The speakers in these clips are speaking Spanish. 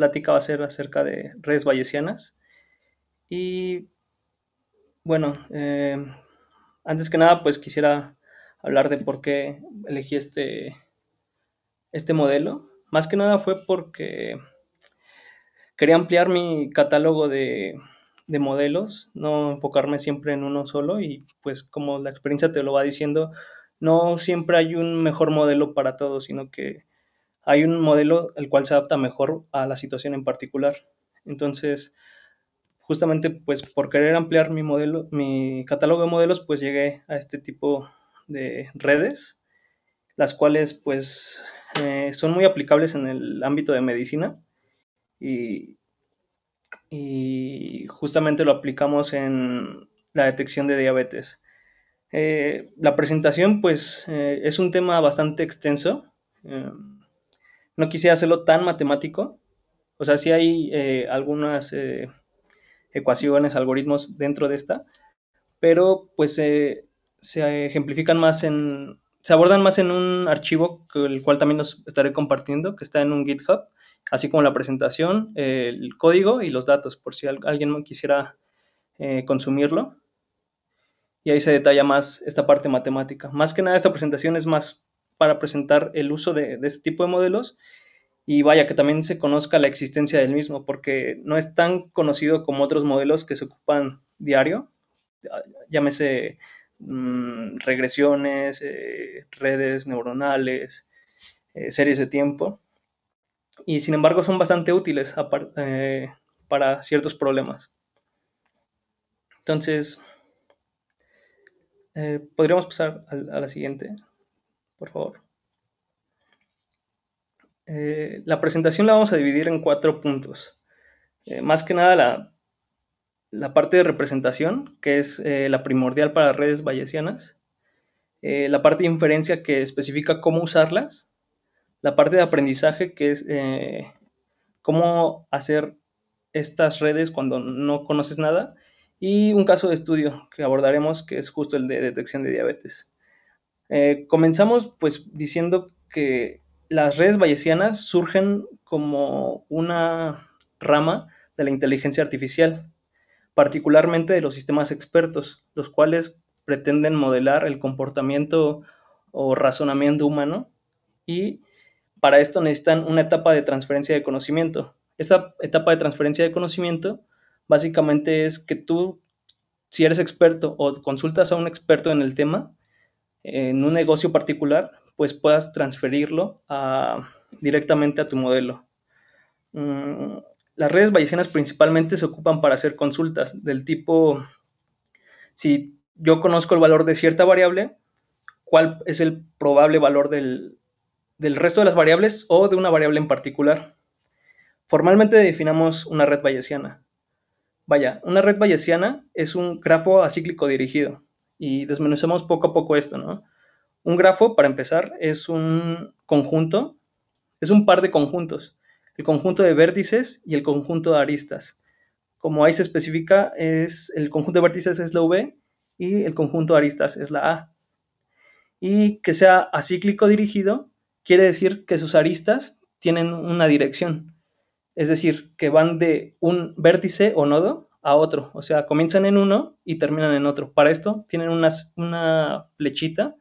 plática va a ser acerca de redes bayesianas. Y bueno, eh, antes que nada, pues quisiera hablar de por qué elegí este, este modelo. Más que nada fue porque quería ampliar mi catálogo de, de modelos, no enfocarme siempre en uno solo y pues como la experiencia te lo va diciendo, no siempre hay un mejor modelo para todos, sino que hay un modelo el cual se adapta mejor a la situación en particular. Entonces, justamente pues por querer ampliar mi modelo, mi catálogo de modelos, pues llegué a este tipo de redes, las cuales pues eh, son muy aplicables en el ámbito de medicina y, justamente lo aplicamos en la detección de diabetes. Eh, la presentación pues eh, es un tema bastante extenso. Em, no quisiera hacerlo tan matemático. O sea, sí hay eh, algunas eh, ecuaciones, algoritmos dentro de esta, pero pues eh, se ejemplifican más en, se abordan más en un archivo, el cual también os estaré compartiendo, que está en un GitHub, así como la presentación, el código y los datos, por si alguien quisiera consumirlo. Y ahí se detalla más esta parte matemática. Más que nada, esta presentación es más para presentar el uso de, este tipo de modelos y vaya que también se conozca la existencia del mismo, porque no es tan conocido como otros modelos que se ocupan diario, llámese mm, regresiones, eh, redes neuronales, eh, series de tiempo, y sin embargo son bastante útiles eh, para ciertos problemas. Entonces, podríamos pasar a la siguiente por favor. Eh, la presentación la vamos a dividir en cuatro puntos. Eh, más que nada la, parte de representación, que es eh, la primordial para redes bayesianas. la parte de inferencia, que especifica cómo usarlas. La parte de aprendizaje, que es cómo hacer estas redes cuando no conoces nada. Y un caso de estudio que abordaremos, que es justo el de detección de diabetes. Eh, comenzamos pues diciendo que las redes bayesianas surgen como una rama de la inteligencia artificial, particularmente de los sistemas expertos, los cuales pretenden modelar el comportamiento o razonamiento humano y para esto necesitan una etapa de transferencia de conocimiento. Esta etapa de transferencia de conocimiento básicamente es que tú, si eres experto o consultas a un experto en el tema, en un negocio particular, pues puedas transferirlo directamente a tu modelo. Mm, las redes bayesianas principalmente se ocupan para hacer consultas del tipo, si yo conozco el valor de cierta variable, cuál es el probable valor del, del resto de las variables o de una variable en particular. Formalmente definamos una red bayesiana. Vaya, una red bayesiana es un grafo acíclico dirigido y desmenucemos poco a poco esto, ¿no? Un grafo, para empezar, es un conjunto, es un par de conjuntos, el conjunto de vértices y el conjunto de aristas. Como ahí se especifica, es, el conjunto de vértices es la V y el conjunto de aristas es la A. Y que sea acíclico dirigido quiere decir que sus aristas tienen una dirección, es decir, que van de un vértice o nodo a otro. O sea, comienzan en uno y terminan en otro. Para esto tienen una, flechita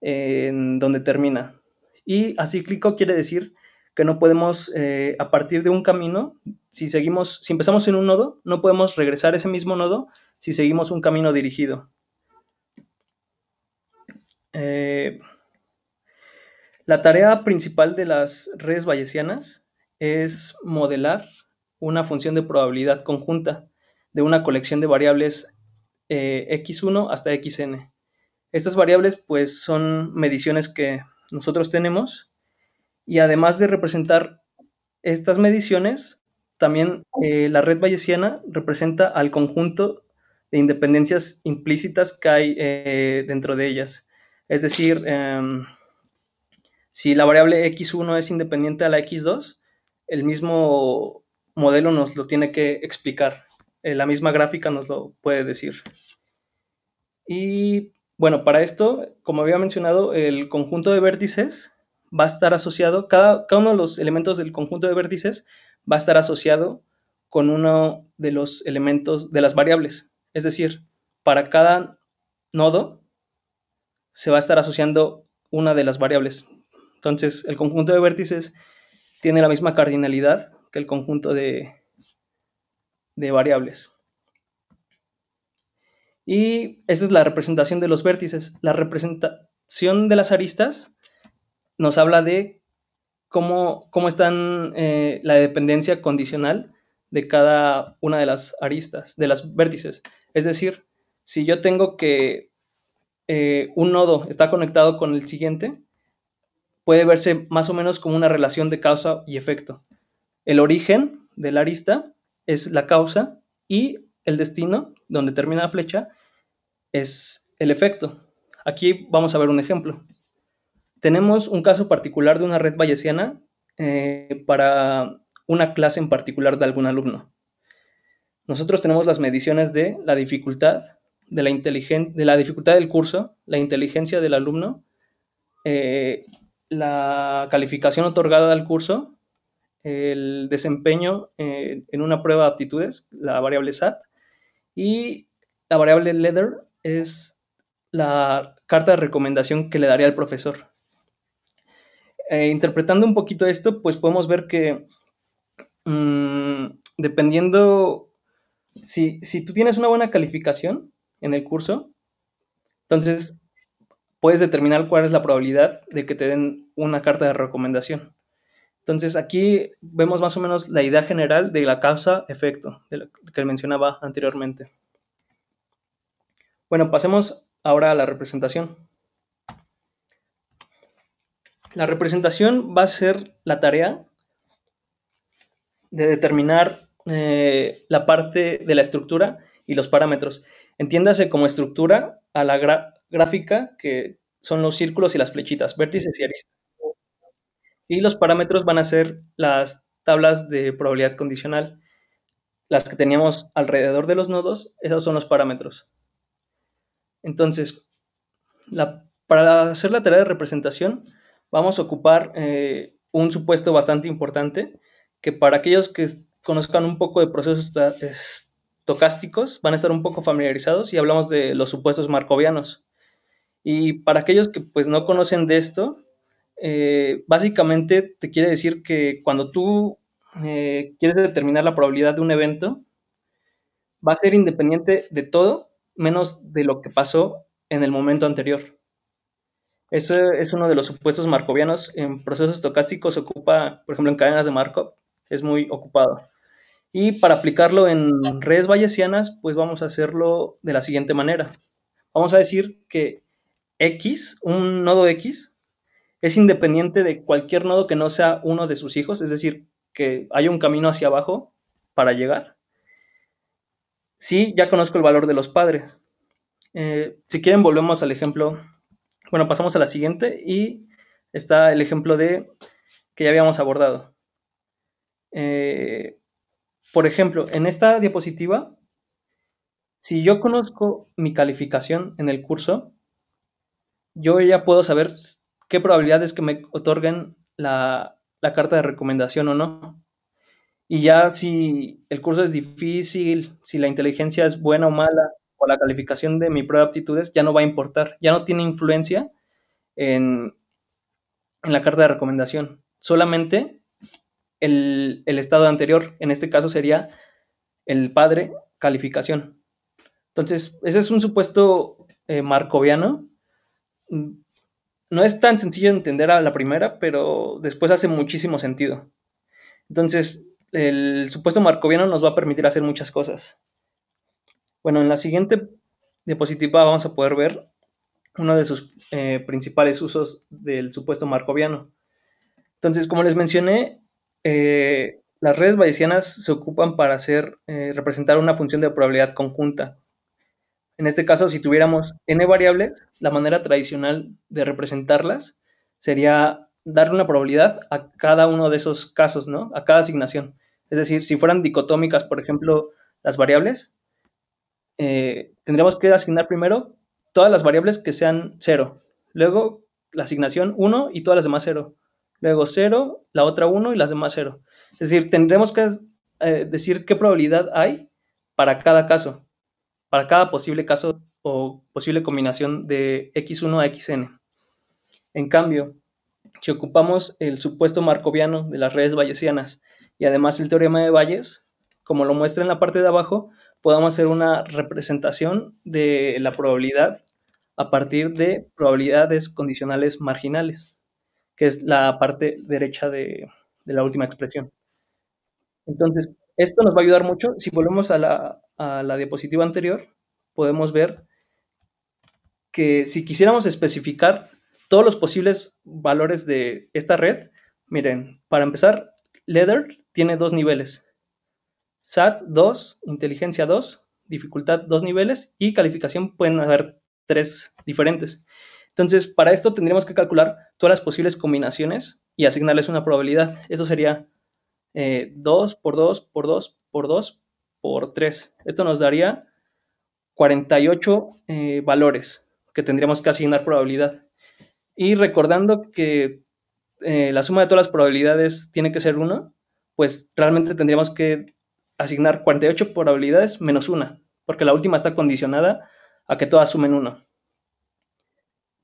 en donde termina. Y acíclico quiere decir que no podemos, eh, a partir de un camino, si seguimos, si empezamos en un nodo, no podemos regresar a ese mismo nodo si seguimos un camino dirigido. Eh, la tarea principal de las redes bayesianas es modelar una función de probabilidad conjunta de una colección de variables eh, x1 hasta xn. Estas variables pues son mediciones que nosotros tenemos y además de representar estas mediciones, también eh, la red bayesiana representa al conjunto de independencias implícitas que hay eh, dentro de ellas. Es decir, em, si la variable x1 es independiente a la x2, el mismo modelo nos lo tiene que explicar. Eh, la misma gráfica nos lo puede decir. Y bueno, para esto, como había mencionado, el conjunto de vértices va a estar asociado, cada uno de los elementos del conjunto de vértices va a estar asociado con uno de los elementos de las variables. Es decir, para cada nodo se va a estar asociando una de las variables. Entonces, el conjunto de vértices tiene la misma cardinalidad que el conjunto de, variables. Y esa es la representación de los vértices. La representación de las aristas nos habla de cómo, cómo están eh, la dependencia condicional de cada una de las aristas, de las vértices. Es decir, si yo tengo que eh, un nodo está conectado con el siguiente, puede verse más o menos como una relación de causa y efecto. El origen de la arista es la causa y el destino, donde termina la flecha, es el efecto. Aquí vamos a ver un ejemplo. Tenemos un caso particular de una red bayesiana eh, para una clase en particular de algún alumno. Nosotros tenemos las mediciones de la dificultad, de la, dificultad del curso, la inteligencia del alumno, eh, la calificación otorgada al curso el desempeño eh, en una prueba de aptitudes, la variable SAT, y la variable letter es la carta de recomendación que le daría el profesor. Eh, interpretando un poquito esto, pues podemos ver que mm, dependiendo, si, si tú tienes una buena calificación en el curso, entonces puedes determinar cuál es la probabilidad de que te den una carta de recomendación. Entonces aquí vemos más o menos la idea general de la causa-efecto que mencionaba anteriormente. Bueno, pasemos ahora a la representación. La representación va a ser la tarea de determinar eh, la parte de la estructura y los parámetros. Entiéndase como estructura a la gráfica que son los círculos y las flechitas, vértices y aristas. Y los parámetros van a ser las tablas de probabilidad condicional. Las que teníamos alrededor de los nodos, esos son los parámetros. Entonces, para hacer la tarea de representación, vamos a ocupar eh, un supuesto bastante importante, que para aquellos que conozcan un poco de procesos estocásticos, van a estar un poco familiarizados y hablamos de los supuestos marcovianos. Y para aquellos que pues no conocen de esto, eh, básicamente te quiere decir que cuando tú eh, quieres determinar la probabilidad de un evento, va a ser independiente de todo menos de lo que pasó en el momento anterior. Eso es uno de los supuestos marcovianos. En procesos estocásticos ocupa, por ejemplo, en cadenas de Markov, es muy ocupado. Y para aplicarlo en redes bayesianas, pues vamos a hacerlo de la siguiente manera. Vamos a decir que X, un nodo X, es independiente de cualquier nodo que no sea uno de sus hijos, es decir, que hay un camino hacia abajo para llegar. Sí, ya conozco el valor de los padres. Eh, si quieren, volvemos al ejemplo. Bueno, pasamos a la siguiente y está el ejemplo de que ya habíamos abordado. Eh, por ejemplo, en esta diapositiva, si yo conozco mi calificación en el curso, yo ya puedo saber qué probabilidades que me otorguen la, carta de recomendación o no. Y ya si el curso es difícil, si la inteligencia es buena o mala, o la calificación de mi prueba de aptitudes, ya no va a importar, ya no tiene influencia en, la carta de recomendación. Solamente el, estado anterior, en este caso sería el padre, calificación. Entonces, ese es un supuesto eh, marcoviano no es tan sencillo entender a la primera, pero después hace muchísimo sentido. Entonces, el supuesto marcoviano nos va a permitir hacer muchas cosas. Bueno, en la siguiente diapositiva vamos a poder ver uno de sus eh, principales usos del supuesto marcoviano. Entonces, como les mencioné, eh, las redes bayesianas se ocupan para hacer, eh, representar una función de probabilidad conjunta. En este caso, si tuviéramos n variables, la manera tradicional de representarlas sería darle una probabilidad a cada uno de esos casos, ¿no? A cada asignación. Es decir, si fueran dicotómicas, por ejemplo, las variables, eh, tendríamos que asignar primero todas las variables que sean 0, luego la asignación 1 y todas las demás 0, luego 0, la otra 1 y las demás 0. Es decir, tendremos que eh, decir qué probabilidad hay para cada caso para cada posible caso o posible combinación de x1 a xn. En cambio, si ocupamos el supuesto marcoviano de las redes bayesianas y además el teorema de Bayes, como lo muestra en la parte de abajo, podemos hacer una representación de la probabilidad a partir de probabilidades condicionales marginales, que es la parte derecha de, de la última expresión. Entonces, esto nos va a ayudar mucho. Si volvemos a la, diapositiva anterior, podemos ver que si quisiéramos especificar todos los posibles valores de esta red, miren, para empezar, Leather tiene dos niveles. SAT 2, inteligencia 2, dificultad dos niveles y calificación pueden haber tres diferentes. Entonces, para esto tendríamos que calcular todas las posibles combinaciones y asignarles una probabilidad. Eso sería 2 eh, por 2 por 2 por 2 por 3. Esto nos daría 48 eh, valores que tendríamos que asignar probabilidad. Y recordando que eh, la suma de todas las probabilidades tiene que ser 1, pues realmente tendríamos que asignar 48 probabilidades menos 1, porque la última está condicionada a que todas sumen 1.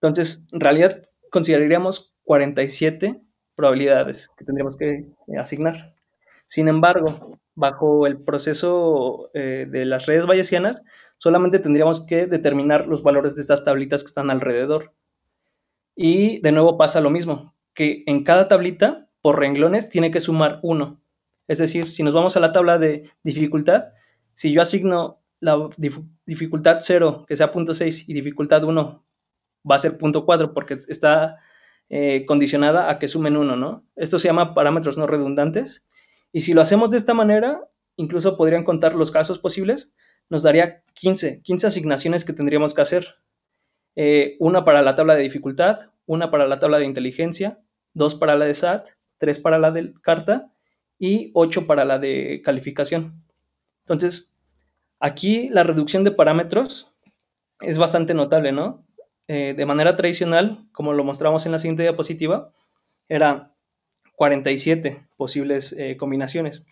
Entonces, en realidad consideraríamos 47 probabilidades que tendríamos que asignar. Sin embargo, bajo el proceso eh, de las redes bayesianas, solamente tendríamos que determinar los valores de estas tablitas que están alrededor. Y de nuevo pasa lo mismo, que en cada tablita, por renglones, tiene que sumar 1. Es decir, si nos vamos a la tabla de dificultad, si yo asigno la dificultad 0, que sea 0.6, y dificultad 1 va a ser 0.4, porque está eh, condicionada a que sumen 1, ¿no? Esto se llama parámetros no redundantes y si lo hacemos de esta manera, incluso podrían contar los casos posibles, nos daría 15, 15 asignaciones que tendríamos que hacer. Eh, una para la tabla de dificultad, una para la tabla de inteligencia, dos para la de SAT, tres para la de carta y ocho para la de calificación. Entonces, aquí la reducción de parámetros es bastante notable, ¿no? Eh, de manera tradicional, como lo mostramos en la siguiente diapositiva, era 47 posibles eh, combinaciones.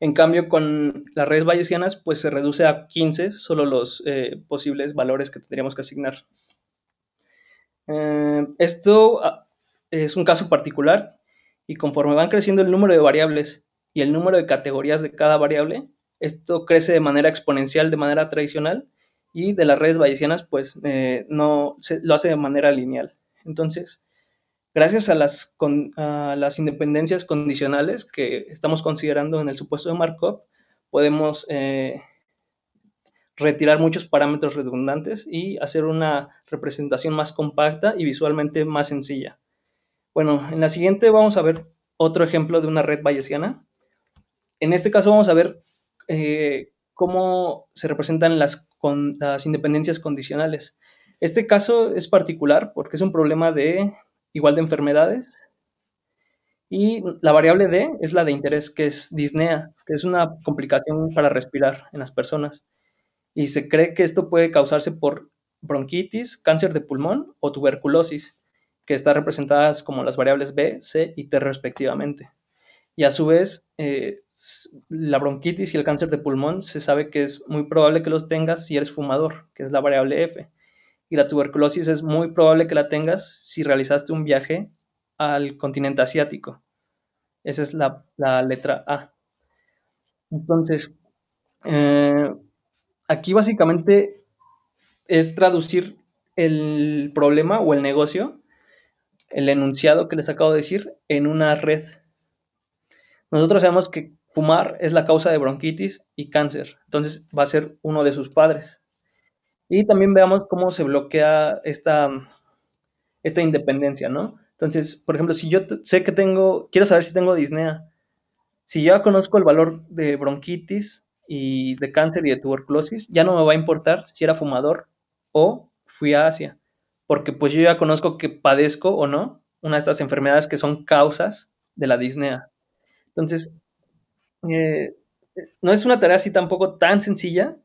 En cambio, con las redes bayesianas, pues se reduce a 15 solo los eh, posibles valores que tendríamos que asignar. Eh, esto ah, es un caso particular y conforme van creciendo el número de variables y el número de categorías de cada variable, esto crece de manera exponencial, de manera tradicional, y de las redes bayesianas, pues no se, lo hace de manera lineal. Entonces, gracias a las, independencias condicionales que estamos considerando en el supuesto de Markov, podemos eh, retirar muchos parámetros redundantes y hacer una representación más compacta y visualmente más sencilla. Bueno, en la siguiente vamos a ver otro ejemplo de una red bayesiana. En este caso vamos a ver eh, cómo se representan las independencias condicionales. Este caso es particular porque es un problema de igual de enfermedades. Y la variable D es la de interés, que es disnea, que es una complicación para respirar en las personas. Y se cree que esto puede causarse por bronquitis, cáncer de pulmón o tuberculosis, que están representadas como las variables B, C y T respectivamente. Y a su vez, eh, la bronquitis y el cáncer de pulmón se sabe que es muy probable que los tengas si eres fumador, que es la variable F y la tuberculosis es muy probable que la tengas si realizaste un viaje al continente asiático. Esa es la, letra A. Entonces, eh, aquí básicamente es traducir el problema o el negocio, el enunciado que les acabo de decir, en una red. Nosotros sabemos que fumar es la causa de bronquitis y cáncer, entonces va a ser uno de sus padres. Y también veamos cómo se bloquea esta, esta independencia, ¿no? Entonces, por ejemplo, si yo sé que tengo, quiero saber si tengo disnea, si ya conozco el valor de bronquitis y de cáncer y de tuberculosis, ya no me va a importar si era fumador o fui a Asia, porque pues yo ya conozco que padezco o no una de estas enfermedades que son causas de la disnea. Entonces, eh, no es una tarea así tampoco tan sencilla,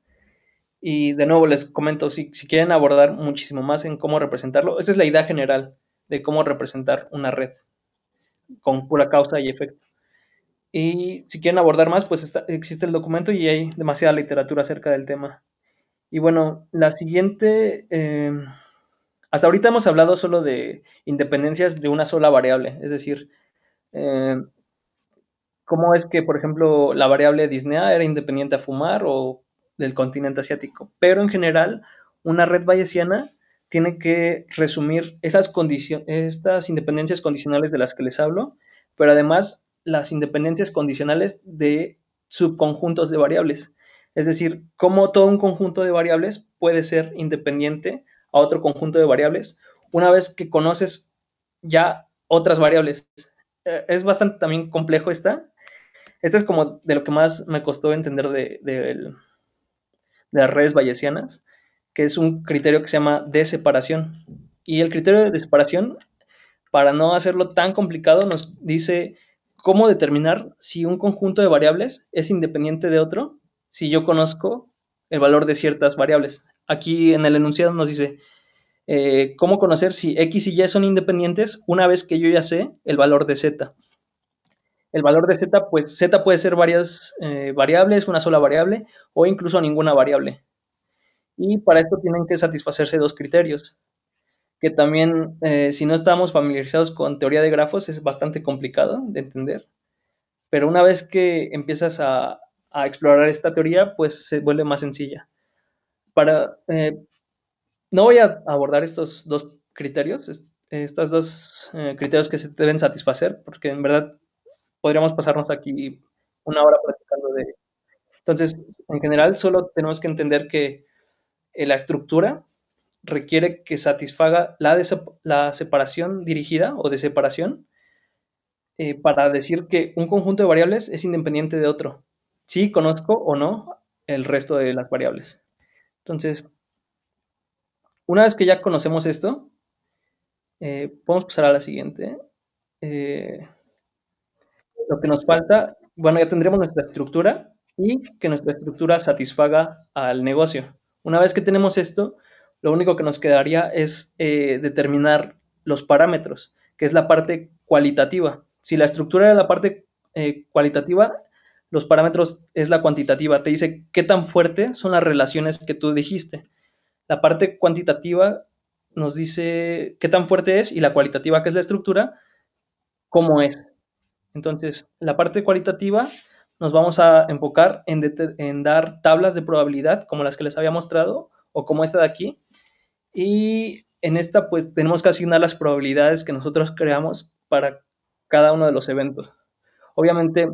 y de nuevo les comento, si, quieren abordar muchísimo más en cómo representarlo, esa es la idea general de cómo representar una red con pura causa y efecto. Y si quieren abordar más, pues existe el documento y hay demasiada literatura acerca del tema. Y bueno, la siguiente, em, hasta ahorita hemos hablado solo de independencias de una sola variable, es decir, em, cómo es que, por ejemplo, la variable Disney era independiente a fumar o del continente asiático. Pero en general, una red bayesiana tiene que resumir esas estas independencias condicionales de las que les hablo, pero además las independencias condicionales de subconjuntos de variables. Es decir, cómo todo un conjunto de variables puede ser independiente a otro conjunto de variables una vez que conoces ya otras variables. Eh, es bastante también complejo esta. Esta es como de lo que más me costó entender del de de las redes bayesianas, que es un criterio que se llama de separación. Y el criterio de separación, para no hacerlo tan complicado, nos dice cómo determinar si un conjunto de variables es independiente de otro, si yo conozco el valor de ciertas variables. Aquí en el enunciado nos dice eh, cómo conocer si x y y son independientes una vez que yo ya sé el valor de z. El valor de z, pues z puede ser varias eh, variables, una sola variable o incluso ninguna variable. Y para esto tienen que satisfacerse dos criterios, que también eh, si no estamos familiarizados con teoría de grafos es bastante complicado de entender. Pero una vez que empiezas a, explorar esta teoría, pues se vuelve más sencilla. Para, eh, no voy a abordar estos dos criterios, estos dos criterios que se deben satisfacer, porque en verdad podríamos pasarnos aquí una hora practicando de Entonces, en general, solo tenemos que entender que eh, la estructura requiere que satisfaga la, la separación dirigida o de separación eh, para decir que un conjunto de variables es independiente de otro, si conozco o no el resto de las variables. Entonces, una vez que ya conocemos esto, eh, podemos pasar a la siguiente lo que nos falta, bueno, ya tendremos nuestra estructura y que nuestra estructura satisfaga al negocio. Una vez que tenemos esto, lo único que nos quedaría es eh, determinar los parámetros, que es la parte cualitativa. Si la estructura era la parte eh, cualitativa, los parámetros es la cuantitativa. Te dice qué tan fuerte son las relaciones que tú dijiste. La parte cuantitativa nos dice qué tan fuerte es y la cualitativa, que es la estructura, cómo es. Entonces, la parte cualitativa nos vamos a enfocar en, dar tablas de probabilidad como las que les había mostrado o como esta de aquí. Y en esta pues tenemos que asignar las probabilidades que nosotros creamos para cada uno de los eventos. Obviamente,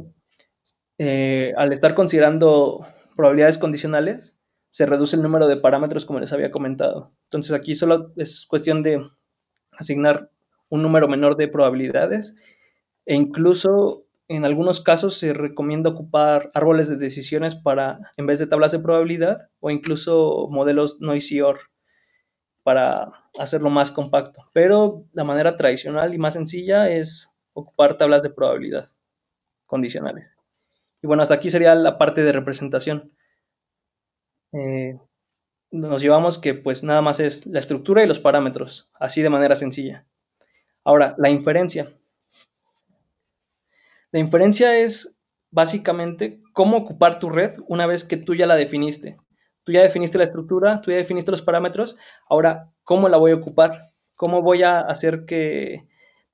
eh, al estar considerando probabilidades condicionales, se reduce el número de parámetros como les había comentado. Entonces aquí solo es cuestión de asignar un número menor de probabilidades e incluso en algunos casos se recomienda ocupar árboles de decisiones para, en vez de tablas de probabilidad, o incluso modelos noisior para hacerlo más compacto. Pero la manera tradicional y más sencilla es ocupar tablas de probabilidad condicionales. Y bueno, hasta aquí sería la parte de representación. Eh, nos llevamos que pues nada más es la estructura y los parámetros, así de manera sencilla. Ahora, la inferencia. La inferencia es básicamente cómo ocupar tu red una vez que tú ya la definiste. Tú ya definiste la estructura, tú ya definiste los parámetros, ahora cómo la voy a ocupar, cómo voy a hacer que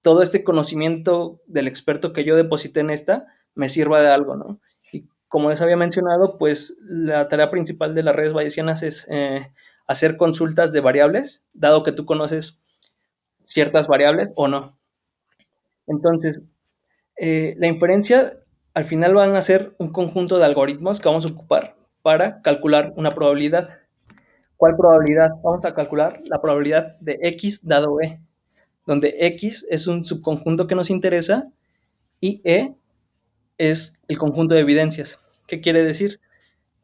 todo este conocimiento del experto que yo deposité en esta me sirva de algo, ¿no? Y como les había mencionado, pues la tarea principal de las redes bayesianas es eh, hacer consultas de variables, dado que tú conoces ciertas variables o no. Entonces, eh, la inferencia al final van a ser un conjunto de algoritmos que vamos a ocupar para calcular una probabilidad. ¿Cuál probabilidad? Vamos a calcular la probabilidad de X dado E, donde X es un subconjunto que nos interesa y E es el conjunto de evidencias. ¿Qué quiere decir?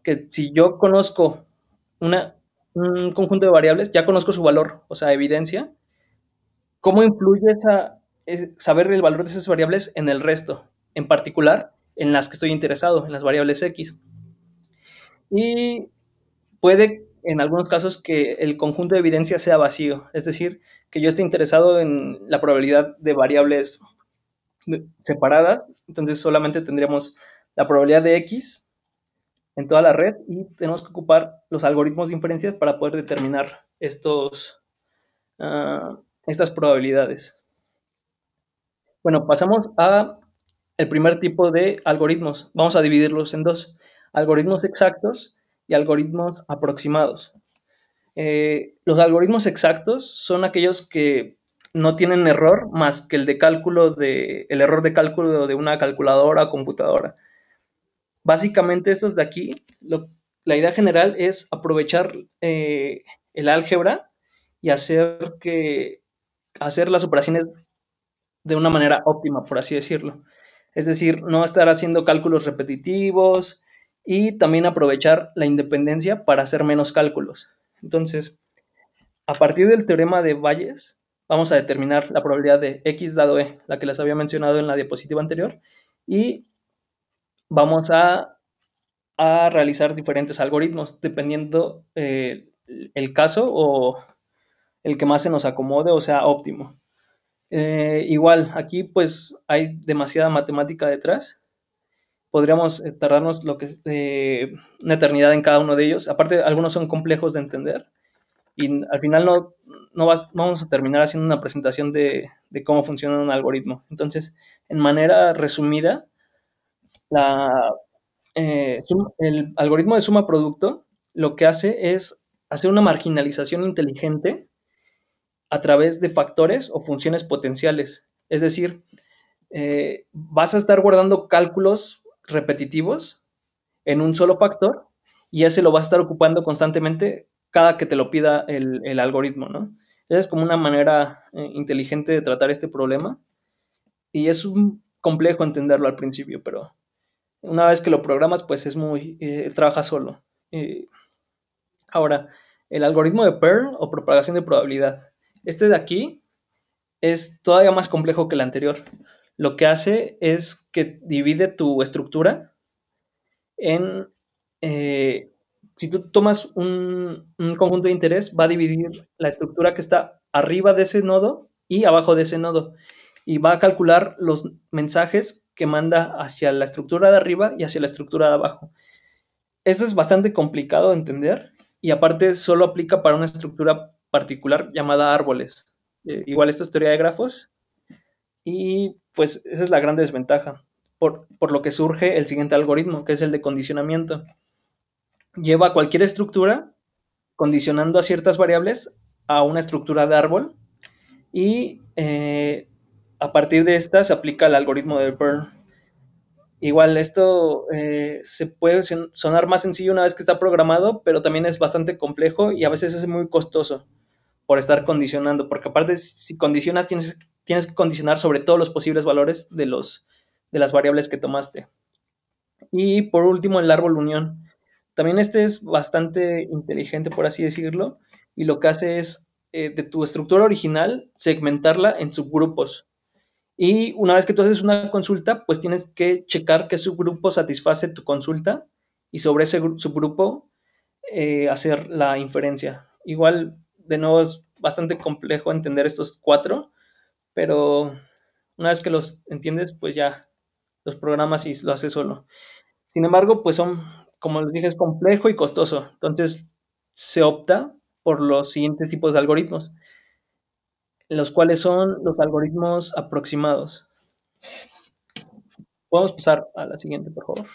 Que si yo conozco una, un conjunto de variables, ya conozco su valor, o sea, evidencia. ¿Cómo influye esa, es saber el valor de esas variables en el resto, en particular en las que estoy interesado, en las variables X. Y puede en algunos casos que el conjunto de evidencia sea vacío, es decir, que yo esté interesado en la probabilidad de variables separadas, entonces solamente tendríamos la probabilidad de X en toda la red y tenemos que ocupar los algoritmos de inferencias para poder determinar estos, ah, estas probabilidades. Bueno, pasamos a el primer tipo de algoritmos. Vamos a dividirlos en dos, algoritmos exactos y algoritmos aproximados. Eh, los algoritmos exactos son aquellos que no tienen error más que el de cálculo de el error de cálculo de una calculadora o computadora. Básicamente estos de aquí, la idea general es aprovechar eh, el álgebra y hacer que hacer las operaciones de una manera óptima, por así decirlo. Es decir, no estar haciendo cálculos repetitivos y también aprovechar la independencia para hacer menos cálculos. Entonces, a partir del teorema de Bayes, vamos a determinar la probabilidad de X dado E, la que les había mencionado en la diapositiva anterior, y vamos a, realizar diferentes algoritmos dependiendo eh, el caso o el que más se nos acomode o sea óptimo. Eh, igual, aquí pues hay demasiada matemática detrás. Podríamos eh, tardarnos lo que eh, una eternidad en cada uno de ellos. Aparte, algunos son complejos de entender. Y al final no, vamos a terminar haciendo una presentación de, cómo funciona un algoritmo. Entonces, en manera resumida, el algoritmo de suma producto lo que hace es hacer una marginalización inteligente a través de factores o funciones potenciales. Es decir, eh, vas a estar guardando cálculos repetitivos en un solo factor y ese lo vas a estar ocupando constantemente cada que te lo pida el, algoritmo, ¿no? Esa es como una manera eh, inteligente de tratar este problema y es un complejo entenderlo al principio, pero una vez que lo programas, pues es muy, eh, trabaja solo. ahora, el algoritmo de Perl o propagación de probabilidad. Este de aquí es todavía más complejo que el anterior. Lo que hace es que divide tu estructura en... Eh, si tú tomas un, un conjunto de interés, va a dividir la estructura que está arriba de ese nodo y abajo de ese nodo. Y va a calcular los mensajes que manda hacia la estructura de arriba y hacia la estructura de abajo. Esto es bastante complicado de entender y aparte solo aplica para una estructura particular llamada árboles. Eh, igual esto es teoría de grafos y pues esa es la gran desventaja, por, por lo que surge el siguiente algoritmo, que es el de condicionamiento. Lleva cualquier estructura condicionando a ciertas variables a una estructura de árbol y eh, a partir de esta se aplica el algoritmo de burn Igual esto eh, se puede sonar más sencillo una vez que está programado, pero también es bastante complejo y a veces es muy costoso por estar condicionando, porque aparte si condicionas tienes, tienes que condicionar sobre todos los posibles valores de, los, de las variables que tomaste. Y por último, el árbol unión. También este es bastante inteligente, por así decirlo, y lo que hace es eh, de tu estructura original segmentarla en subgrupos. Y una vez que tú haces una consulta, pues tienes que checar qué subgrupo satisface tu consulta y sobre ese subgrupo eh, hacer la inferencia. Igual de nuevo es bastante complejo entender estos cuatro, pero una vez que los entiendes, pues ya los programas y lo haces solo. Sin embargo, pues son, como les dije, es complejo y costoso. Entonces se opta por los siguientes tipos de algoritmos, los cuales son los algoritmos aproximados. Podemos pasar a la siguiente, por favor.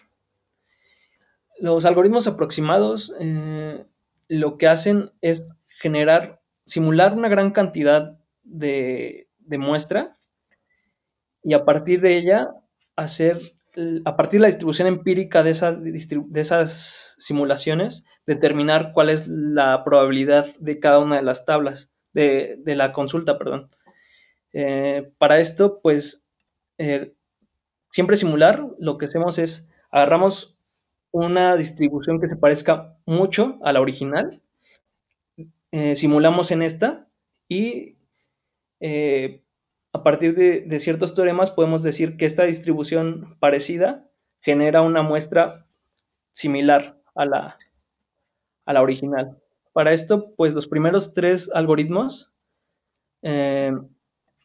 Los algoritmos aproximados eh, lo que hacen es generar, simular una gran cantidad de, muestra y a partir de ella hacer, a partir de la distribución empírica de, de esas simulaciones, determinar cuál es la probabilidad de cada una de las tablas, de, la consulta, perdón. Eh, para esto, pues, eh, siempre simular, lo que hacemos es, agarramos una distribución que se parezca mucho a la original eh, simulamos en esta y eh, a partir de, ciertos teoremas podemos decir que esta distribución parecida genera una muestra similar a la, a la original. Para esto, pues los primeros tres algoritmos eh,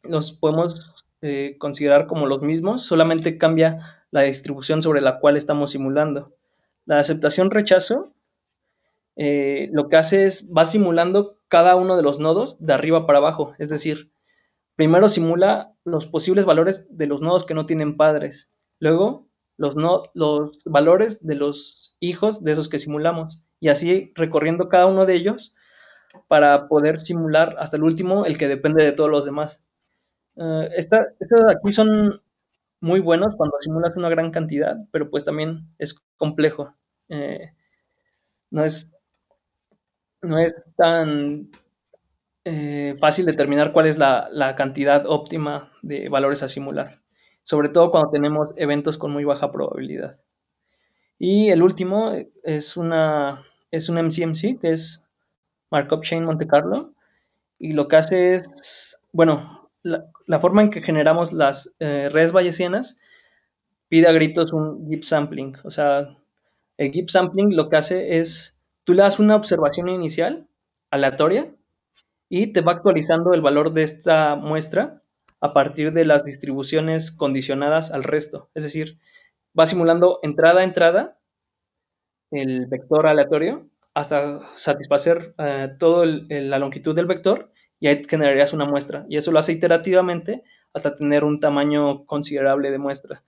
los podemos considerar como los mismos, solamente cambia la distribución sobre la cual estamos simulando. La aceptación-rechazo eh, lo que hace es va simulando cada uno de los nodos de arriba para abajo. Es decir, primero simula los posibles valores de los nodos que no tienen padres. Luego, los, los valores de los hijos de esos que simulamos. Y así recorriendo cada uno de ellos para poder simular hasta el último el que depende de todos los demás. Eh, Estos aquí son muy buenos cuando simulas una gran cantidad, pero pues también es complejo. Eh, no es no es tan eh, fácil determinar cuál es la, cantidad óptima de valores a simular, sobre todo cuando tenemos eventos con muy baja probabilidad. Y el último es, una, es un MCMC, que es Markov Chain Monte Carlo, y lo que hace es, bueno, la, forma en que generamos las eh, redes bayesianas pide a gritos un GIP sampling, o sea, el GIP sampling lo que hace es Tú le das una observación inicial, aleatoria, y te va actualizando el valor de esta muestra a partir de las distribuciones condicionadas al resto. Es decir, va simulando entrada a entrada el vector aleatorio hasta satisfacer eh, toda la longitud del vector y ahí generarías una muestra. Y eso lo hace iterativamente hasta tener un tamaño considerable de muestra.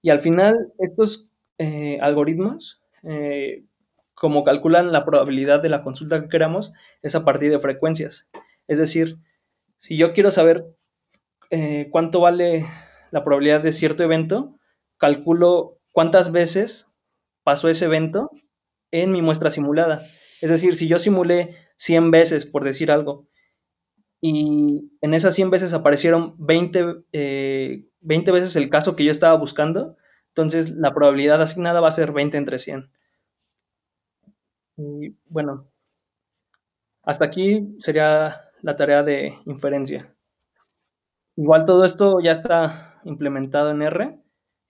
Y al final, estos eh, algoritmos eh, como calculan la probabilidad de la consulta que queramos, es a partir de frecuencias. Es decir, si yo quiero saber eh, cuánto vale la probabilidad de cierto evento, calculo cuántas veces pasó ese evento en mi muestra simulada. Es decir, si yo simulé 100 veces, por decir algo, y en esas 100 veces aparecieron 20, 20 eh, veces el caso que yo estaba buscando, entonces la probabilidad asignada va a ser 20 entre 100. Y bueno, hasta aquí sería la tarea de inferencia. Igual todo esto ya está implementado en R,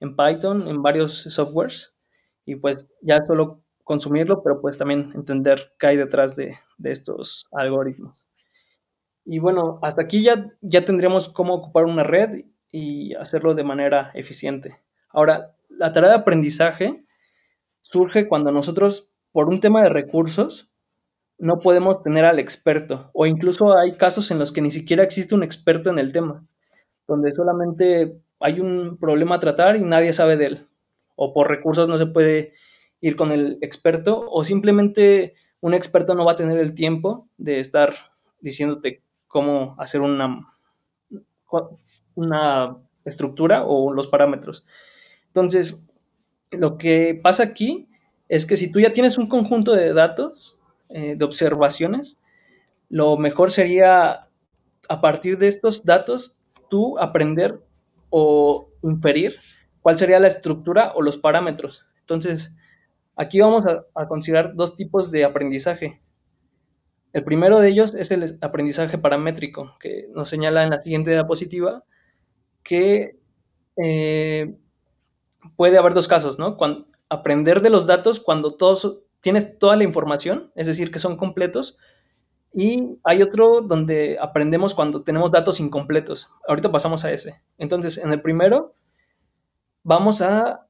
en Python, en varios softwares, y pues ya solo consumirlo, pero pues también entender qué hay detrás de, estos algoritmos. Y bueno, hasta aquí ya, ya tendríamos cómo ocupar una red y hacerlo de manera eficiente. Ahora, la tarea de aprendizaje surge cuando nosotros por un tema de recursos, no podemos tener al experto. O incluso hay casos en los que ni siquiera existe un experto en el tema, donde solamente hay un problema a tratar y nadie sabe de él. O por recursos no se puede ir con el experto, o simplemente un experto no va a tener el tiempo de estar diciéndote cómo hacer una, una estructura o los parámetros. Entonces, lo que pasa aquí es que si tú ya tienes un conjunto de datos, eh, de observaciones, lo mejor sería a partir de estos datos tú aprender o inferir cuál sería la estructura o los parámetros. Entonces, aquí vamos a, considerar dos tipos de aprendizaje. El primero de ellos es el aprendizaje paramétrico, que nos señala en la siguiente diapositiva que eh, puede haber dos casos, ¿no? aprender de los datos cuando todos tienes toda la información, es decir, que son completos. Y hay otro donde aprendemos cuando tenemos datos incompletos. Ahorita pasamos a ese. Entonces, en el primero, vamos a,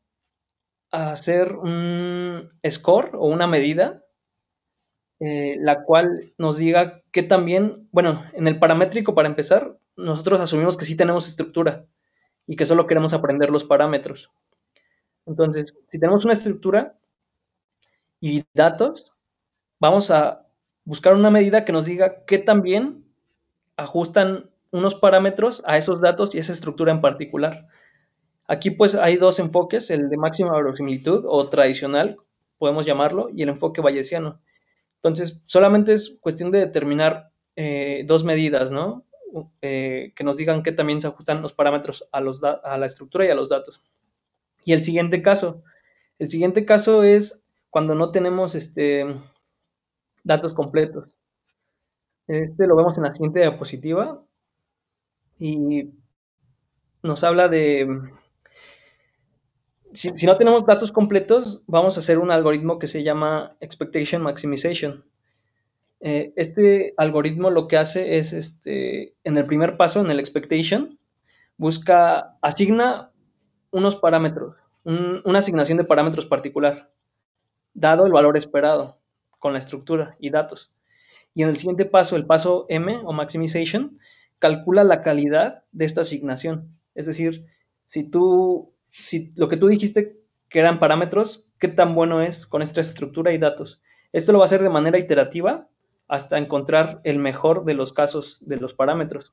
hacer un score o una medida, eh, la cual nos diga que también, bueno, en el paramétrico, para empezar, nosotros asumimos que sí tenemos estructura y que solo queremos aprender los parámetros. Entonces, si tenemos una estructura y datos, vamos a buscar una medida que nos diga qué también ajustan unos parámetros a esos datos y esa estructura en particular. Aquí pues hay dos enfoques, el de máxima verosimilitud o tradicional, podemos llamarlo, y el enfoque bayesiano. Entonces, solamente es cuestión de determinar eh, dos medidas, ¿no? Eh, que nos digan que también se ajustan los parámetros a la estructura y a los datos. Y el siguiente caso. El siguiente caso es cuando no tenemos este, datos completos. Este lo vemos en la siguiente diapositiva y nos habla de... Si, no tenemos datos completos, vamos a hacer un algoritmo que se llama Expectation Maximization. Eh, este algoritmo lo que hace es, este, en el primer paso, en el expectation, busca, asigna unos parámetros, una asignación de parámetros particular, dado el valor esperado con la estructura y datos. Y en el siguiente paso, el paso M o maximization, calcula la calidad de esta asignación. Es decir, si tú, si lo que tú dijiste que eran parámetros, qué tan bueno es con esta estructura y datos. Esto lo va a hacer de manera iterativa hasta encontrar el mejor de los casos de los parámetros.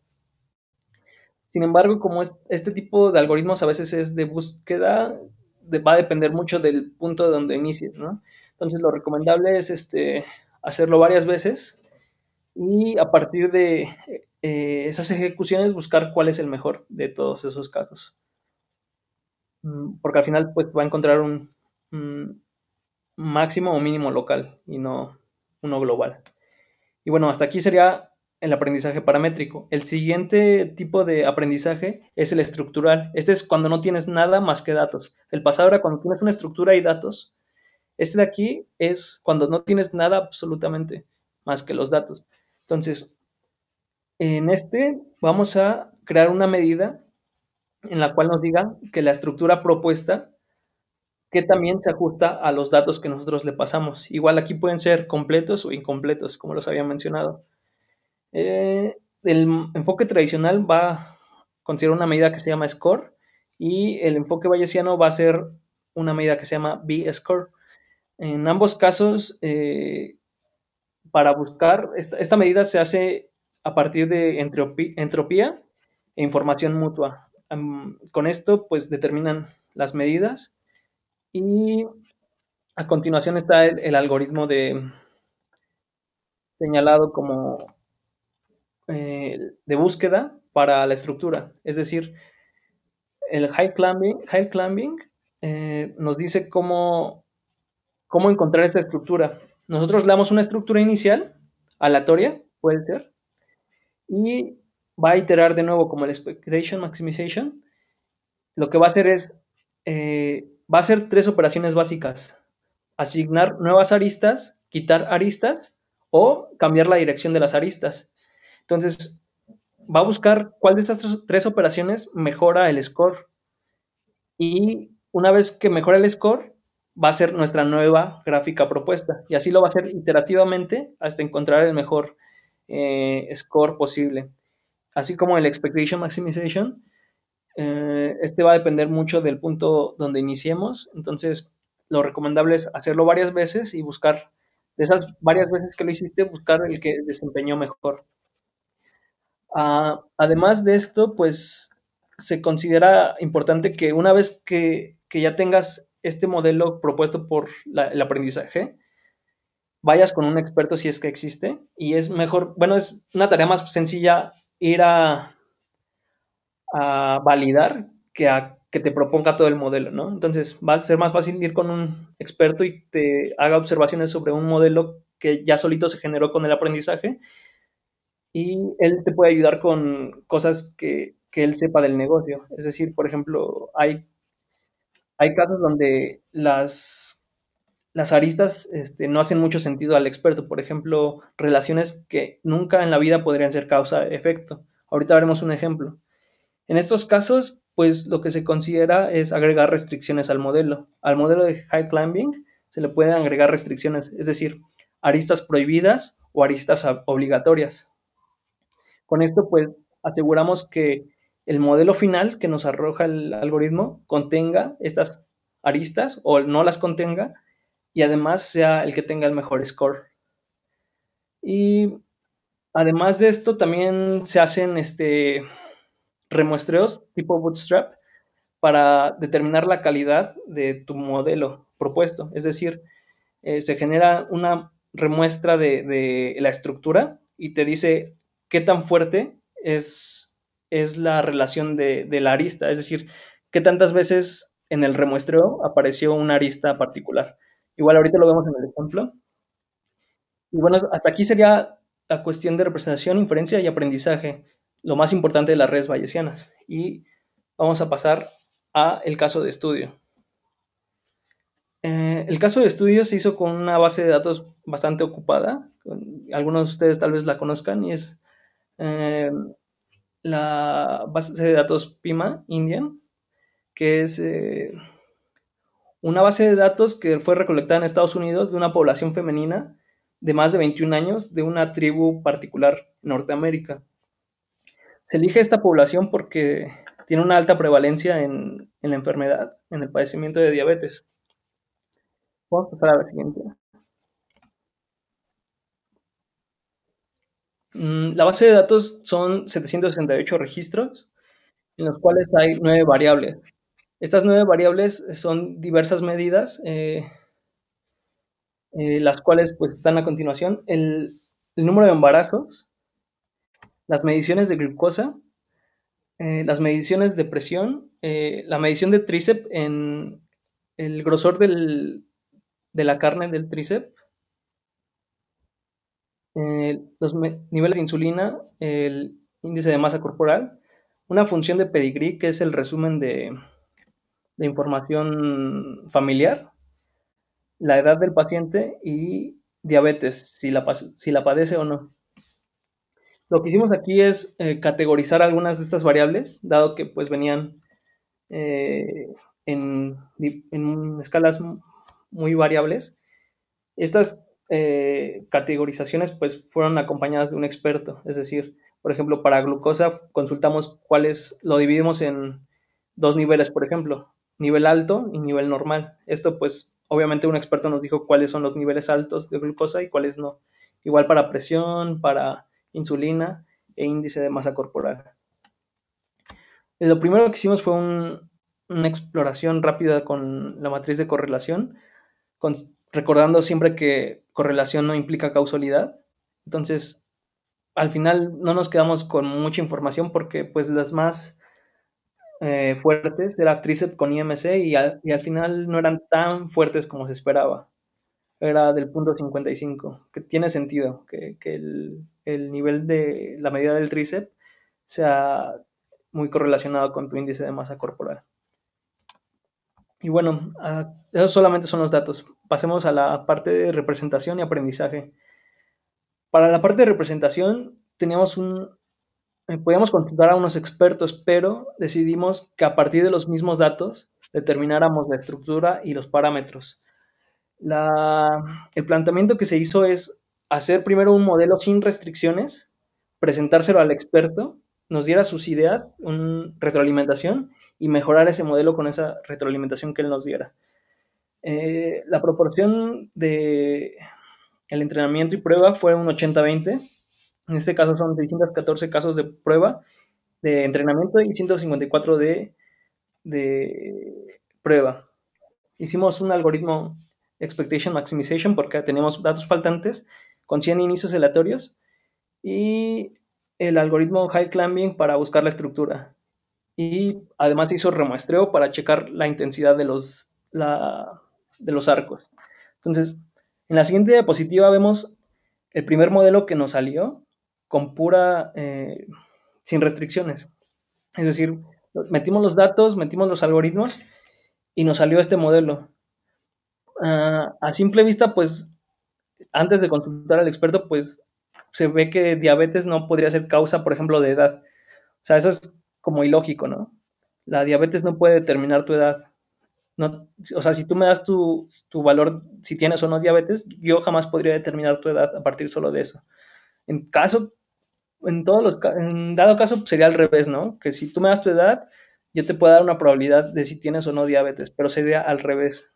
Sin embargo, como este tipo de algoritmos a veces es de búsqueda, va a depender mucho del punto de donde inicies, ¿no? Entonces, lo recomendable es este, hacerlo varias veces y a partir de eh, esas ejecuciones buscar cuál es el mejor de todos esos casos. Mm, porque al final, pues, va a encontrar un máximo o mínimo local y no uno global. Y bueno, hasta aquí sería el aprendizaje paramétrico. El siguiente tipo de aprendizaje es el estructural. Este es cuando no tienes nada más que datos. El pasado era cuando tienes una estructura y datos. Este de aquí es cuando no tienes nada absolutamente más que los datos. Entonces, en este vamos a crear una medida en la cual nos diga que la estructura propuesta que también se ajusta a los datos que nosotros le pasamos. Igual aquí pueden ser completos o incompletos, como los había mencionado. Eh, el enfoque tradicional va a considerar una medida que se llama score y el enfoque bayesiano va a ser una medida que se llama B-score. En ambos casos, eh, para buscar, esta, medida se hace a partir de entropía, e información mutua. con esto, pues determinan las medidas y a continuación está el, el algoritmo de señalado como eh, de búsqueda para la estructura. Es decir, el high climbing, eh, nos dice cómo, cómo encontrar esta estructura. Nosotros le damos una estructura inicial, aleatoria, puede ser, y va a iterar de nuevo como el expectation maximization. Lo que va a hacer es, eh, va a hacer tres operaciones básicas. Asignar nuevas aristas, quitar aristas o cambiar la dirección de las aristas. Entonces, va a buscar cuál de estas tres operaciones mejora el score. Y una vez que mejora el score, va a ser nuestra nueva gráfica propuesta. Y así lo va a hacer iterativamente hasta encontrar el mejor eh, score posible. Así como el expectation maximization, eh, este va a depender mucho del punto donde iniciemos. Entonces, lo recomendable es hacerlo varias veces y buscar, de esas varias veces que lo hiciste, buscar el que desempeñó mejor. Ah, además de esto, pues se considera importante que una vez que, ya tengas este modelo propuesto por el aprendizaje, vayas con un experto si es que existe. Y es mejor, bueno, es una tarea más sencilla ir a, a validar que a que te proponga todo el modelo, ¿no? Entonces va a ser más fácil ir con un experto y te haga observaciones sobre un modelo que ya solito se generó con el aprendizaje y él te puede ayudar con cosas que, él sepa del negocio. Es decir, por ejemplo, hay, hay casos donde las, las aristas este, no hacen mucho sentido al experto. Por ejemplo, relaciones que nunca en la vida podrían ser causa-efecto. Ahorita veremos un ejemplo. En estos casos, pues lo que se considera es agregar restricciones al modelo. Al modelo de high climbing se le pueden agregar restricciones, es decir, aristas prohibidas o aristas obligatorias. Con esto, pues, aseguramos que el modelo final que nos arroja el algoritmo contenga estas aristas o no las contenga y además sea el que tenga el mejor score. Y además de esto, también se hacen este, remuestreos tipo bootstrap para determinar la calidad de tu modelo propuesto. Es decir, eh, se genera una remuestra de la estructura y te dice qué tan fuerte es, es la relación de, la arista, es decir, qué tantas veces en el remuestreo apareció una arista particular. Igual ahorita lo vemos en el ejemplo. Y bueno, hasta aquí sería la cuestión de representación, inferencia y aprendizaje, lo más importante de las redes bayesianas. Y vamos a pasar a el caso de estudio. Eh, el caso de estudio se hizo con una base de datos bastante ocupada, algunos de ustedes tal vez la conozcan, y es Em, la base de datos Pima Indian, que es eh, una base de datos que fue recolectada en Estados Unidos de una población femenina de más de 21 años de una tribu particular Norteamérica. Se elige esta población porque tiene una alta prevalencia en, en la enfermedad, en el padecimiento de diabetes. Vamos a pasar a la siguiente. Mm, la base de datos son 768 registros en los cuales hay nueve variables. Estas nueve variables son diversas medidas, eh, eh, las cuales pues, están a continuación. El, número de embarazos, las mediciones de glucosa, eh, las mediciones de presión, la medición de tríceps en el grosor de la carne del tríceps, eh, los niveles de insulina, el índice de masa corporal, una función de pedigrí, que es el resumen de, información familiar, la edad del paciente y diabetes, si la, si la padece o no. Lo que hicimos aquí es eh, categorizar algunas de estas variables, dado que pues venían eh, en, en, escalas muy variables. Estas eh, categorizaciones pues fueron acompañadas de un experto, es decir, por ejemplo, para glucosa consultamos cuáles, lo dividimos en dos niveles, por ejemplo, nivel alto y nivel normal. Esto pues obviamente un experto nos dijo cuáles son los niveles altos de glucosa y cuáles no. Igual para presión, para insulina e índice de masa corporal. Lo primero que hicimos fue una exploración rápida con la matriz de correlación, recordando siempre que correlación no implica causalidad. Entonces, al final no nos quedamos con mucha información porque pues las más eh, fuertes era tríceps con IMC y al, final no eran tan fuertes como se esperaba. Era del punto 55, que tiene sentido que, el, nivel de la medida del tríceps sea muy correlacionado con tu índice de masa corporal. Y bueno, ah, esos solamente son los datos pasemos a la parte de representación y aprendizaje. Para la parte de representación un, eh, podíamos consultar a unos expertos, pero decidimos que a partir de los mismos datos determináramos la estructura y los parámetros. el planteamiento que se hizo es hacer primero un modelo sin restricciones, presentárselo al experto, nos diera sus ideas, una retroalimentación y mejorar ese modelo con esa retroalimentación que él nos diera. Eh, la proporción de el entrenamiento y prueba fue un 80-20. En este caso son 614 casos de prueba, de entrenamiento y 154 de, de prueba. Hicimos un algoritmo expectation maximization porque tenemos datos faltantes con 100 inicios aleatorios y el algoritmo high climbing para buscar la estructura. Y además hizo remuestreo para checar la intensidad de los de los arcos. Entonces, en la siguiente diapositiva vemos el primer modelo que nos salió con pura, eh, sin restricciones. Es decir, metimos los datos, metimos los algoritmos y nos salió este modelo. Ah, a simple vista, pues, antes de consultar al experto, pues, se ve que diabetes no podría ser causa, por ejemplo, de edad. O sea, eso es como ilógico, ¿no? La diabetes no puede determinar tu edad o sea, si tú me das tu, valor, si tienes o no diabetes, yo jamás podría determinar tu edad a partir solo de eso. En caso, en todos los, en dado caso sería al revés, ¿no? Que si tú me das tu edad, yo te puedo dar una probabilidad de si tienes o no diabetes, pero sería al revés,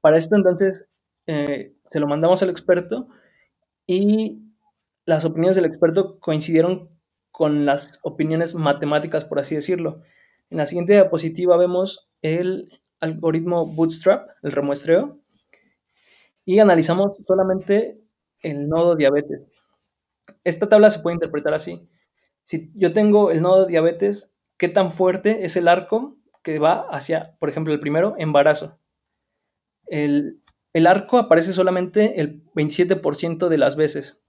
Para esto entonces eh, se lo mandamos al experto y las opiniones del experto coincidieron con las opiniones matemáticas, por así decirlo. En la siguiente diapositiva vemos el algoritmo Bootstrap, el remuestreo, y analizamos solamente el nodo diabetes. Esta tabla se puede interpretar así. Si yo tengo el nodo diabetes, ¿qué tan fuerte es el arco que va hacia, por ejemplo, el primero, embarazo? El, arco aparece solamente el 27% de las veces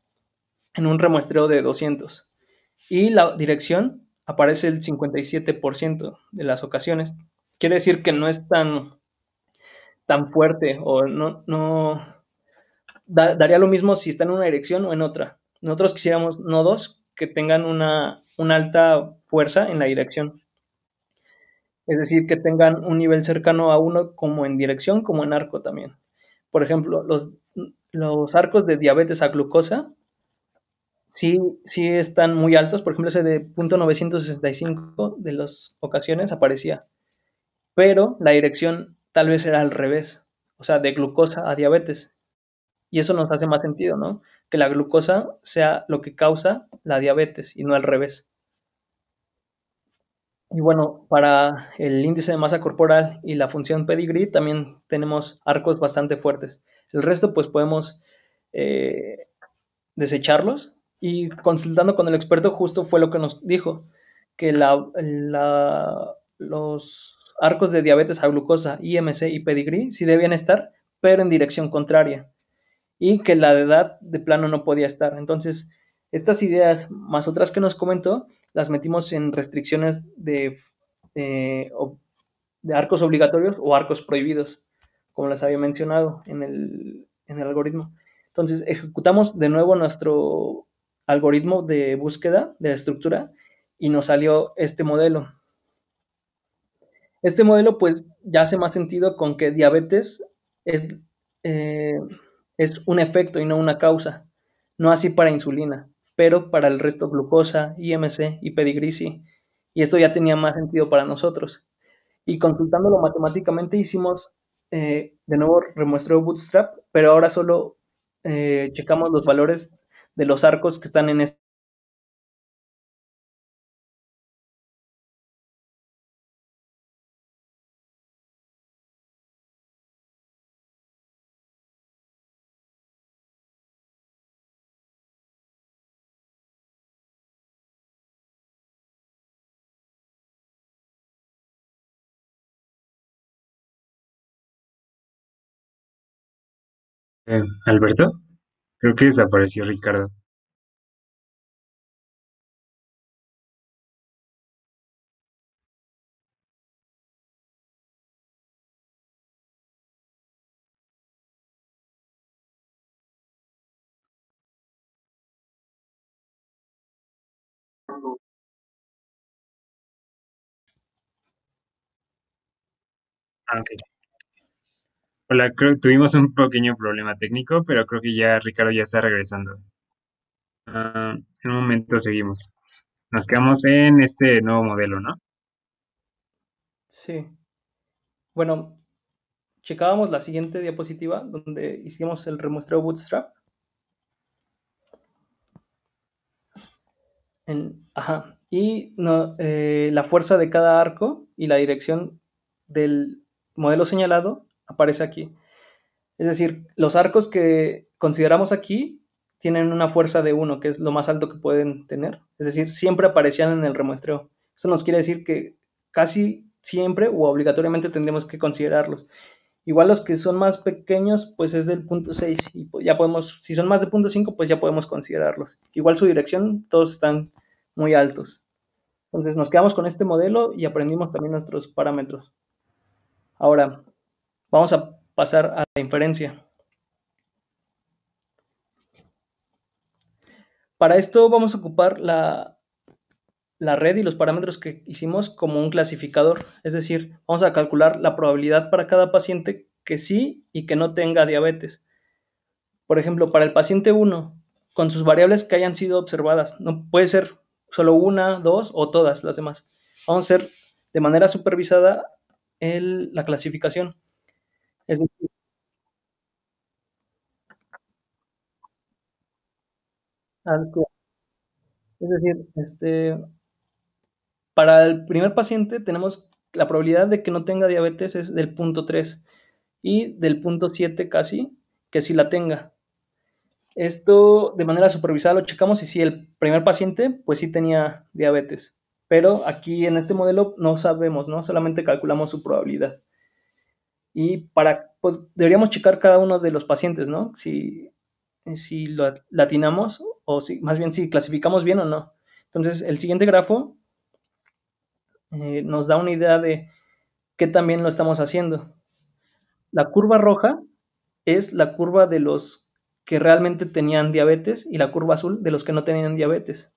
en un remuestreo de 200. Y la dirección aparece el 57% de las ocasiones. Quiere decir que no es tan, tan fuerte o no, no daría lo mismo si está en una dirección o en otra. Nosotros quisiéramos nodos que tengan una, alta fuerza en la dirección. Es decir, que tengan un nivel cercano a uno como en dirección como en arco también. Por ejemplo, los, los arcos de diabetes a glucosa sí, sí están muy altos. Por ejemplo, ese de punto 965 de las ocasiones aparecía. Pero la dirección tal vez era al revés, o sea, de glucosa a diabetes. Y eso nos hace más sentido, ¿no? Que la glucosa sea lo que causa la diabetes y no al revés. Y bueno, para el índice de masa corporal y la función pedigree también tenemos arcos bastante fuertes. El resto pues podemos eh, desecharlos y consultando con el experto justo fue lo que nos dijo, que la, los arcos de diabetes a glucosa, IMC y Pedigree sí debían estar, pero en dirección contraria. Y que la de edad de plano no podía estar. Entonces, estas ideas, más otras que nos comentó, las metimos en restricciones de, arcos obligatorios o arcos prohibidos, como las había mencionado en el, en el algoritmo. Entonces, ejecutamos de nuevo nuestro algoritmo de búsqueda de la estructura y nos salió este modelo. Este modelo pues ya hace más sentido con que diabetes es, eh, es un efecto y no una causa, no así para insulina, pero para el resto glucosa, IMC y pedigrisi, y esto ya tenía más sentido para nosotros. Y consultándolo matemáticamente hicimos eh, de nuevo remuestreo Bootstrap, pero ahora solo eh, checamos los valores de los arcos que están en este eh, Alberto. Creo que desapareció Ricardo. Ah, Hola, creo, tuvimos un pequeño problema técnico, pero creo que ya Ricardo ya está regresando. Ah, en un momento seguimos. Nos quedamos en este nuevo modelo, ¿no? Sí. Bueno, checábamos la siguiente diapositiva donde hicimos el remuestreo Bootstrap. ajá. Y eh, la fuerza de cada arco y la dirección del modelo señalado aparece aquí. Es decir, los arcos que consideramos aquí tienen una fuerza de 1, que es lo más alto que pueden tener. Es decir, siempre aparecían en el remuestreo. Eso nos quiere decir que casi siempre o obligatoriamente tendremos que considerarlos. Igual los que son más pequeños, pues es del punto 6 y pues, ya podemos, si son más de punto 5, pues ya podemos considerarlos. Igual su dirección, todos están muy altos. Entonces nos quedamos con este modelo y aprendimos también nuestros parámetros. Ahora, Vamos a pasar a la inferencia. Para esto vamos a ocupar la, la red y los parámetros que hicimos como un clasificador, es decir, vamos a calcular la probabilidad para cada paciente que sí y que no tenga diabetes. Por ejemplo, para el paciente 1, con sus variables que hayan sido observadas, no puede ser solo una, dos o todas las demás. Vamos a hacer de manera supervisada la clasificación. Es decir, este, para el primer paciente tenemos la probabilidad de que no tenga diabetes es del punto 3 y del punto 7 casi que sí la tenga. Esto de manera supervisada lo checamos y si el primer paciente pues sí tenía diabetes, pero aquí en este modelo no sabemos, ¿no? Solamente calculamos su probabilidad. Y para, pues, deberíamos checar cada uno de los pacientes, ¿no? Si, si lo latinamos o si, más bien si clasificamos bien o no. Entonces, el siguiente grafo eh, nos da una idea de qué también lo estamos haciendo. La curva roja es la curva de los que realmente tenían diabetes y la curva azul de los que no tenían diabetes.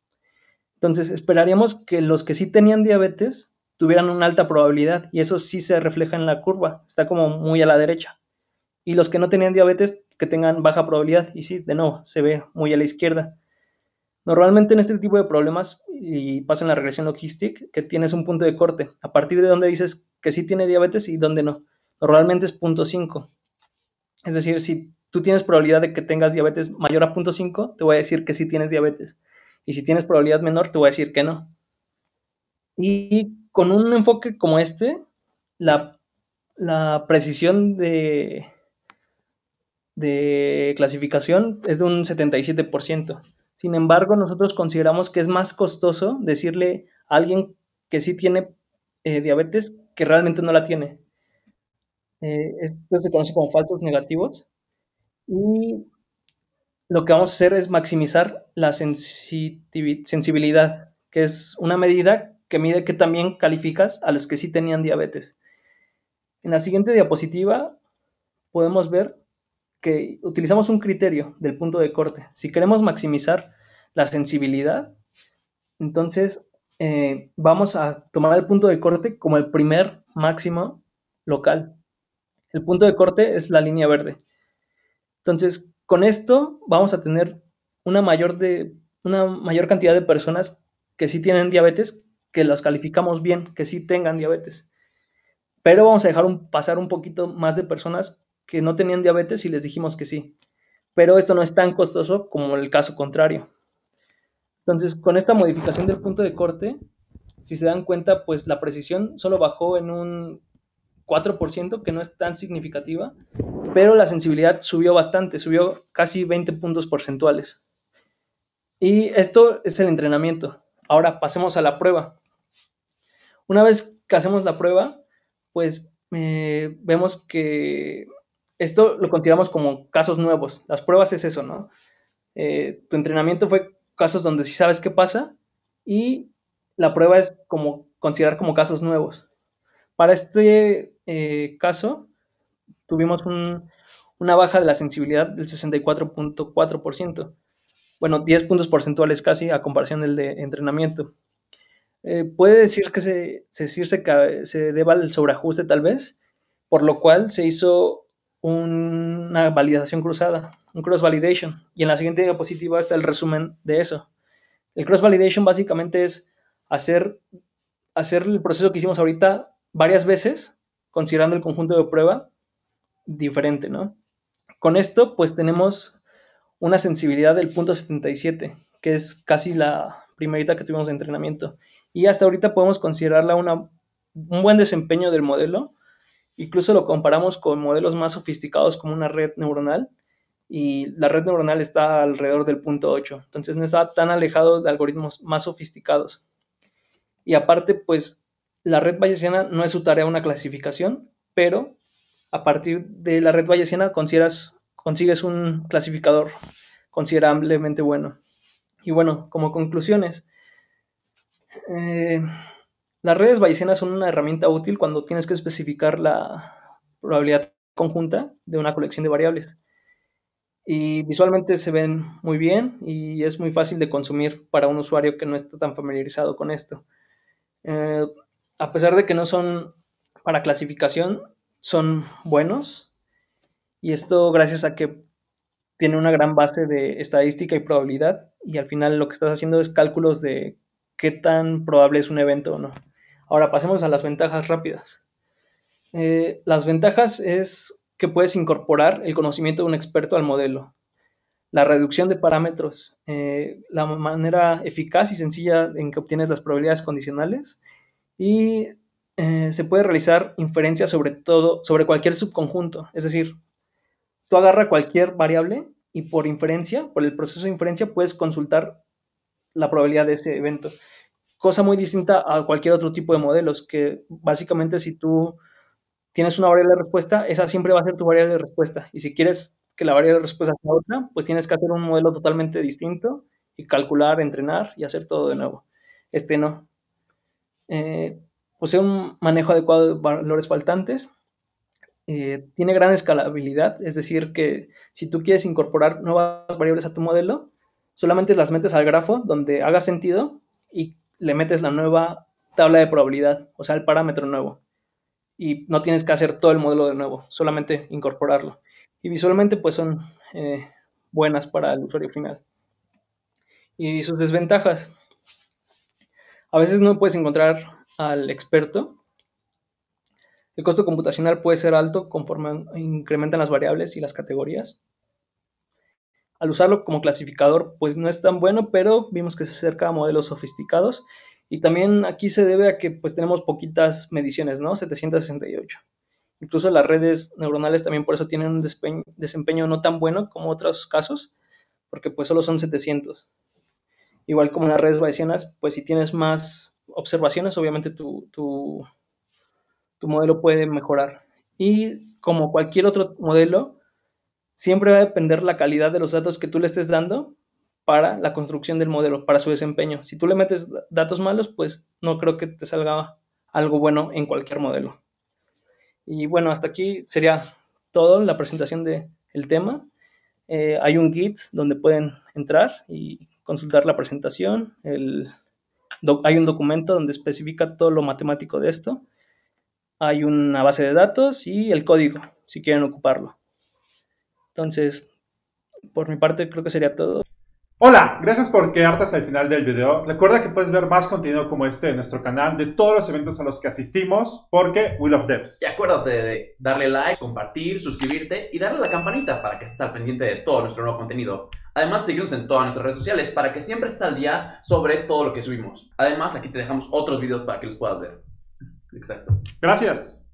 Entonces, esperaríamos que los que sí tenían diabetes tuvieran una alta probabilidad y eso sí se refleja en la curva, está como muy a la derecha. Y los que no tenían diabetes, que tengan baja probabilidad y sí, de nuevo, se ve muy a la izquierda. Normalmente en este tipo de problemas, y pasa en la regresión logística, que tienes un punto de corte, a partir de donde dices que sí tiene diabetes y donde no. Normalmente es 0.5. Es decir, si tú tienes probabilidad de que tengas diabetes mayor a 0.5, te voy a decir que sí tienes diabetes. Y si tienes probabilidad menor, te voy a decir que no. Y con un enfoque como este, la, precisión de, clasificación es de un 77%. Sin embargo, nosotros consideramos que es más costoso decirle a alguien que sí tiene eh, diabetes que realmente no la tiene. Eh, esto se conoce como falsos negativos. Y lo que vamos a hacer es maximizar la sensibilidad, que es una medida que mide que también calificas a los que sí tenían diabetes. En la siguiente diapositiva podemos ver que utilizamos un criterio del punto de corte. Si queremos maximizar la sensibilidad, entonces eh, vamos a tomar el punto de corte como el primer máximo local. El punto de corte es la línea verde. Entonces, con esto vamos a tener una mayor, de, una mayor cantidad de personas que sí tienen diabetes que las calificamos bien, que sí tengan diabetes. Pero vamos a dejar pasar un poquito más de personas que no tenían diabetes y les dijimos que sí. Pero esto no es tan costoso como el caso contrario. Entonces, con esta modificación del punto de corte, si se dan cuenta, pues la precisión solo bajó en un 4%, que no es tan significativa, pero la sensibilidad subió bastante, subió casi 20 puntos porcentuales. Y esto es el entrenamiento. Ahora pasemos a la prueba. Una vez que hacemos la prueba, pues eh, vemos que esto lo consideramos como casos nuevos. Las pruebas es eso, ¿no? Eh, tu entrenamiento fue casos donde sí sabes qué pasa y la prueba es como considerar como casos nuevos. Para este eh, caso tuvimos una baja de la sensibilidad del 64.4% bueno, 10 puntos porcentuales casi a comparación del de entrenamiento. Eh, puede decir que se, se, decirse que se deba al sobreajuste tal vez, por lo cual se hizo una validación cruzada, un cross validation, y en la siguiente diapositiva está el resumen de eso. El cross validation básicamente es hacer, hacer el proceso que hicimos ahorita varias veces, considerando el conjunto de prueba diferente, ¿no? Con esto, pues tenemos una sensibilidad del punto 77, que es casi la primerita que tuvimos de entrenamiento. Y hasta ahorita podemos considerarla un buen desempeño del modelo. Incluso lo comparamos con modelos más sofisticados como una red neuronal. Y la red neuronal está alrededor del punto 8. Entonces no está tan alejado de algoritmos más sofisticados. Y aparte, pues la red bayesiana no es su tarea una clasificación, pero a partir de la red bayesiana consideras consigues un clasificador considerablemente bueno. Y bueno, como conclusiones, eh, las redes bayesianas son una herramienta útil cuando tienes que especificar la probabilidad conjunta de una colección de variables. Y visualmente se ven muy bien y es muy fácil de consumir para un usuario que no está tan familiarizado con esto. Eh, a pesar de que no son para clasificación, son buenos y esto gracias a que tiene una gran base de estadística y probabilidad y al final lo que estás haciendo es cálculos de qué tan probable es un evento o no. Ahora pasemos a las ventajas rápidas. Eh, las ventajas es que puedes incorporar el conocimiento de un experto al modelo, la reducción de parámetros, eh, la manera eficaz y sencilla en que obtienes las probabilidades condicionales y eh, se puede realizar inferencia sobre todo sobre cualquier subconjunto, es decir, tú agarra cualquier variable y por inferencia, por el proceso de inferencia, puedes consultar la probabilidad de ese evento. Cosa muy distinta a cualquier otro tipo de modelos, que básicamente si tú tienes una variable de respuesta, esa siempre va a ser tu variable de respuesta. Y si quieres que la variable de respuesta sea otra, pues tienes que hacer un modelo totalmente distinto y calcular, entrenar y hacer todo de nuevo. Este no. Eh, posee un manejo adecuado de valores faltantes, eh, tiene gran escalabilidad, es decir, que si tú quieres incorporar nuevas variables a tu modelo, solamente las metes al grafo donde haga sentido y le metes la nueva tabla de probabilidad, o sea, el parámetro nuevo. Y no tienes que hacer todo el modelo de nuevo, solamente incorporarlo. Y visualmente, pues son eh, buenas para el usuario final. Y sus desventajas. A veces no puedes encontrar al experto el costo computacional puede ser alto conforme incrementan las variables y las categorías. Al usarlo como clasificador, pues no es tan bueno, pero vimos que se acerca a modelos sofisticados. Y también aquí se debe a que pues tenemos poquitas mediciones, ¿no? 768. Incluso las redes neuronales también por eso tienen un desempeño no tan bueno como otros casos, porque pues solo son 700. Igual como las redes bayesianas, pues si tienes más observaciones, obviamente tu, tu tu modelo puede mejorar. Y como cualquier otro modelo, siempre va a depender la calidad de los datos que tú le estés dando para la construcción del modelo, para su desempeño. Si tú le metes datos malos, pues no creo que te salga algo bueno en cualquier modelo. Y bueno, hasta aquí sería todo la presentación del el tema. Eh, hay un Git donde pueden entrar y consultar la presentación. hay un documento donde especifica todo lo matemático de esto hay una base de datos y el código, si quieren ocuparlo. Entonces, por mi parte creo que sería todo. Hola, gracias por quedarte hasta el final del video. Recuerda que puedes ver más contenido como este en nuestro canal de todos los eventos a los que asistimos porque We Love Devs. Y acuérdate de darle like, compartir, suscribirte y darle a la campanita para que estés al pendiente de todo nuestro nuevo contenido. Además, síguenos en todas nuestras redes sociales para que siempre estés al día sobre todo lo que subimos. Además, aquí te dejamos otros videos para que los puedas ver. Exacto. Gracias.